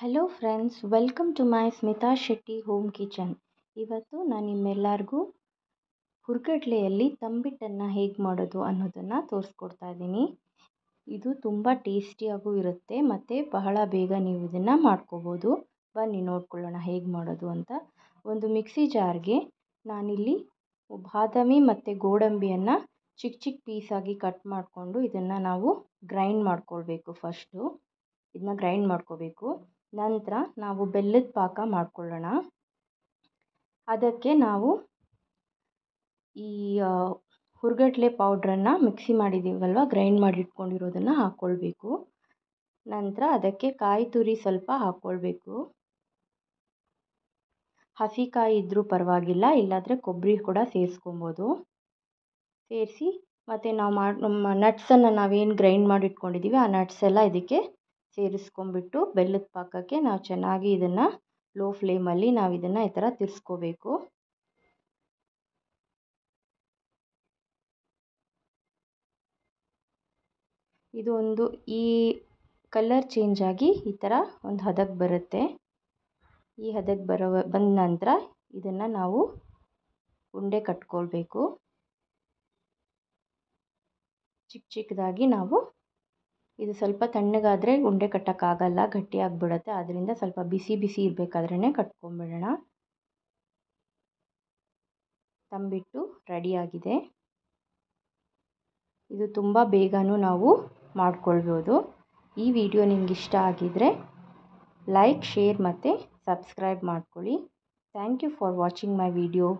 hello friends welcome to my Smita Shetty home kitchen ಇವತ್ತು ನಾನು ನಿಮ್ಮೆಲ್ಲರಿಗೂ ಹುರ್ಗಡ್ಲೆಯಲ್ಲಿ ತಂಬಿಟ್ಟನ್ನು ಹೇಗೆ ಮಾಡೋದು ಅನ್ನೋದನ್ನು ತೋರಿಸ್ಕೊಡ್ತಾ ಇದ್ದೀನಿ ಇದು ತುಂಬ ಟೇಸ್ಟಿಯಾಗೂ ಇರುತ್ತೆ ಮತ್ತು ಬಹಳ ಬೇಗ ನೀವು ಇದನ್ನು ಮಾಡ್ಕೋಬೋದು ಬನ್ನಿ ನೋಡ್ಕೊಳ್ಳೋಣ ಹೇಗೆ ಮಾಡೋದು ಅಂತ ಒಂದು ಮಿಕ್ಸಿ ಜಾರ್ಗೆ ನಾನಿಲ್ಲಿ ಬಾದಾಮಿ ಮತ್ತು ಗೋಡಂಬಿಯನ್ನು ಚಿಕ್ಕ ಚಿಕ್ಕ ಪೀಸಾಗಿ ಕಟ್ ಮಾಡಿಕೊಂಡು ಇದನ್ನು ನಾವು ಗ್ರೈಂಡ್ ಮಾಡ್ಕೊಳ್ಬೇಕು ಫಸ್ಟು ಇದನ್ನ ಗ್ರೈಂಡ್ ಮಾಡ್ಕೋಬೇಕು ನಂತರ ನಾವು ಬೆಲ್ಲದ ಪಾಕ ಮಾಡಿಕೊಳ್ಳೋಣ ಅದಕ್ಕೆ ನಾವು ಈ ಹುರ್ಗಟ್ಲೆ ಪೌಡ್ರನ್ನು ಮಿಕ್ಸಿ ಮಾಡಿದ್ದೀವಲ್ವ ಗ್ರೈಂಡ್ ಮಾಡಿಟ್ಕೊಂಡಿರೋದನ್ನು ಹಾಕ್ಕೊಳ್ಬೇಕು ನಂತರ ಅದಕ್ಕೆ ಕಾಯಿ ತುರಿ ಸ್ವಲ್ಪ ಹಾಕ್ಕೊಳ್ಬೇಕು ಹಸಿ ಕಾಯಿ ಇದ್ದರೂ ಪರವಾಗಿಲ್ಲ ಇಲ್ಲಾದರೆ ಕೊಬ್ಬರಿ ಕೂಡ ಸೇರಿಸ್ಕೊಬೋದು ಸೇರಿಸಿ ಮತ್ತು ನಾವು ಮಾಡಿ ನಮ್ಮ ನಟ್ಸನ್ನು ನಾವೇನು ಗ್ರೈಂಡ್ ಮಾಡಿಟ್ಕೊಂಡಿದ್ದೀವಿ ಆ ನಟ್ಸ್ ಎಲ್ಲ ಇದಕ್ಕೆ ಸೇರಿಸ್ಕೊಂಡ್ಬಿಟ್ಟು ಬೆಲ್ಲದ ಪಾಕಕ್ಕೆ ನಾವು ಚೆನ್ನಾಗಿ ಇದನ್ನು ಲೋ ಫ್ಲೇಮಲ್ಲಿ ನಾವು ಇದನ್ನು ಈ ಥರ ತಿರ್ಸ್ಕೋಬೇಕು ಇದು ಒಂದು ಈ ಕಲರ್ ಚೇಂಜ್ ಆಗಿ ಈ ಥರ ಒಂದು ಹದಕ್ಕೆ ಬರುತ್ತೆ ಈ ಹದಕ್ಕೆ ಬರೋ ಬಂದ ನಂತರ ಇದನ್ನು ನಾವು ಉಂಡೆ ಕಟ್ಕೊಳ್ಬೇಕು ಚಿಕ್ಕ ಚಿಕ್ಕದಾಗಿ ನಾವು ಇದು ಸ್ವಲ್ಪ ತಣ್ಣಗಾದರೆ ಉಂಡೆ ಕಟ್ಟೋಕ್ಕಾಗಲ್ಲ ಗಟ್ಟಿಯಾಗಿಬಿಡತ್ತೆ ಆದ್ದರಿಂದ ಸ್ವಲ್ಪ ಬಿಸಿ ಬಿಸಿ ಇರಬೇಕಾದ್ರೇ ಕಟ್ಕೊಂಬಿಡೋಣ ತಂಬಿಟ್ಟು ರೆಡಿಯಾಗಿದೆ ಇದು ತುಂಬ ಬೇಗನೂ ನಾವು ಮಾಡ್ಕೊಳ್ಬೋದು ಈ ವಿಡಿಯೋ ನಿಮ್ಗೆ ಇಷ್ಟ ಆಗಿದ್ರೆ ಲೈಕ್ ಶೇರ್ ಮತ್ತು ಸಬ್ಸ್ಕ್ರೈಬ್ ಮಾಡ್ಕೊಳ್ಳಿ thank you for watching my video